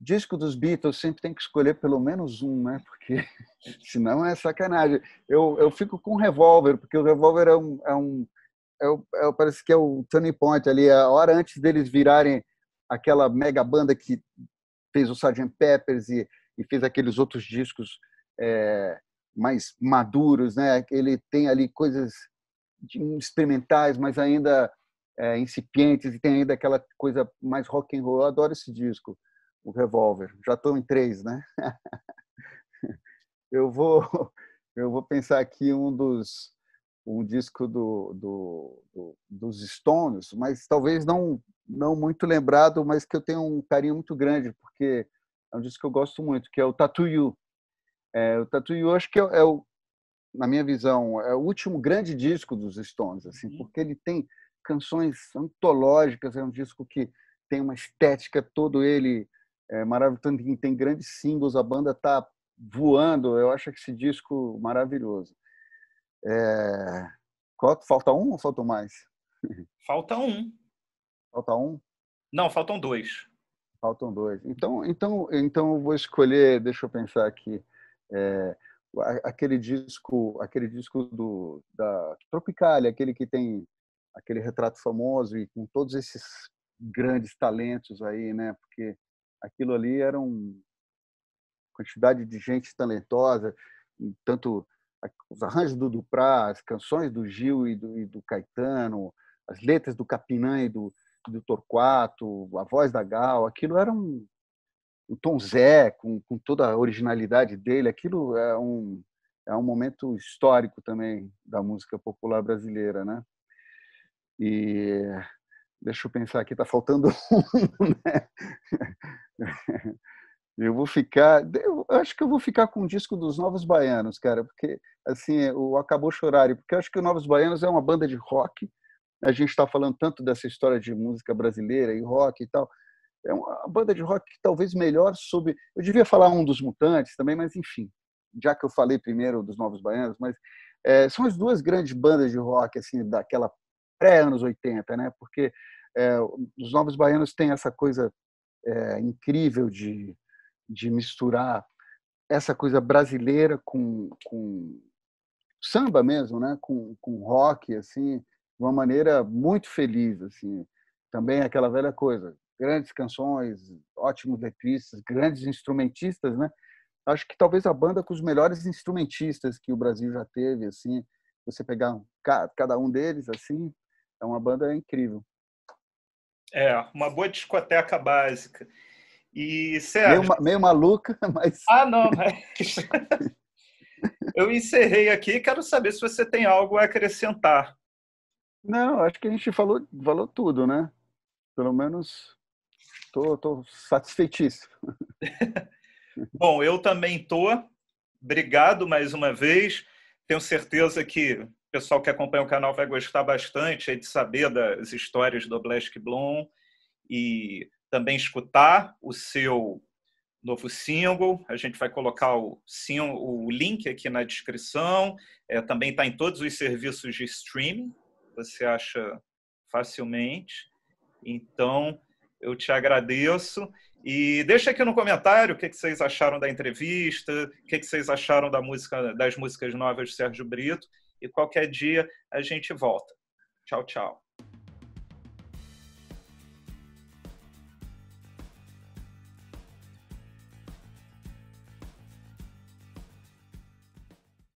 disco dos Beatles sempre tem que escolher pelo menos um, né? Porque [laughs] senão é sacanagem. Eu, eu fico com o Revolver, porque o Revolver é um. É um é, é parece que é o turning point ali, é a hora antes deles virarem aquela mega banda que fez o Sgt. Peppers e, e fez aqueles outros discos é, mais maduros, né? Ele tem ali coisas hum, experimentais, mas ainda é, incipientes e tem ainda aquela coisa mais rock and roll. Eu adoro esse disco o revólver. Já estou em três, né? [laughs] eu vou [laughs] eu vou pensar aqui um dos um disco do, do, do, dos Stones, mas talvez não não muito lembrado, mas que eu tenho um carinho muito grande porque é um disco que eu gosto muito, que é o Tattoo You. É, o Tattoo You acho que é, é, o na minha visão é o último grande disco dos Stones, assim, uhum. porque ele tem canções antológicas, é um disco que tem uma estética todo ele é maravilhoso, tem, tem grandes singles, a banda está voando, eu acho esse disco maravilhoso. É... Falta um ou faltam mais? Falta um. Falta um? Não, faltam dois. Faltam dois. Então, então, então eu vou escolher, deixa eu pensar aqui, é, aquele disco, aquele disco do, da Tropicália, aquele que tem aquele retrato famoso e com todos esses grandes talentos aí, né? Porque aquilo ali era uma quantidade de gente talentosa, tanto os arranjos do Duprá, as canções do Gil e do, e do Caetano, as letras do Capinã e do, do Torquato, a voz da Gal, aquilo era um, um Tom Zé, com, com toda a originalidade dele, aquilo é um, é um momento histórico também da música popular brasileira, né? E deixa eu pensar aqui, está faltando [laughs] um, né? [laughs] eu vou ficar. Eu acho que eu vou ficar com o disco dos Novos Baianos, cara, porque assim, o Acabou Chorário, porque eu acho que o Novos Baianos é uma banda de rock. A gente está falando tanto dessa história de música brasileira e rock e tal. É uma banda de rock que talvez melhor soube. Eu devia falar um dos Mutantes também, mas enfim, já que eu falei primeiro dos Novos Baianos, mas é, são as duas grandes bandas de rock assim daquela pré anos 80, né? Porque é, os Novos Baianos têm essa coisa é, incrível de, de misturar essa coisa brasileira com, com samba mesmo, né? Com, com rock, assim, de uma maneira muito feliz, assim. Também aquela velha coisa, grandes canções, ótimos letristas, grandes instrumentistas, né? Acho que talvez a banda com os melhores instrumentistas que o Brasil já teve, assim, você pegar cada um deles, assim, é uma banda incrível. É, uma boa discoteca básica. E, Sérgio... meio, meio maluca, [laughs] mas. Ah, não, mas. Né? Eu encerrei aqui quero saber se você tem algo a acrescentar. Não, acho que a gente falou, falou tudo, né? Pelo menos tô, tô satisfeitíssimo. [laughs] Bom, eu também tô. Obrigado mais uma vez. Tenho certeza que pessoal que acompanha o canal vai gostar bastante de saber das histórias do Blask Bloom e também escutar o seu novo single. A gente vai colocar o, sim, o link aqui na descrição. É, também está em todos os serviços de streaming. Você acha facilmente. Então, eu te agradeço. E deixa aqui no comentário o que, vocês acharam da entrevista, o que, vocês acharam da música, das músicas novas de Sérgio Brito e qualquer dia a gente volta. Tchau, tchau.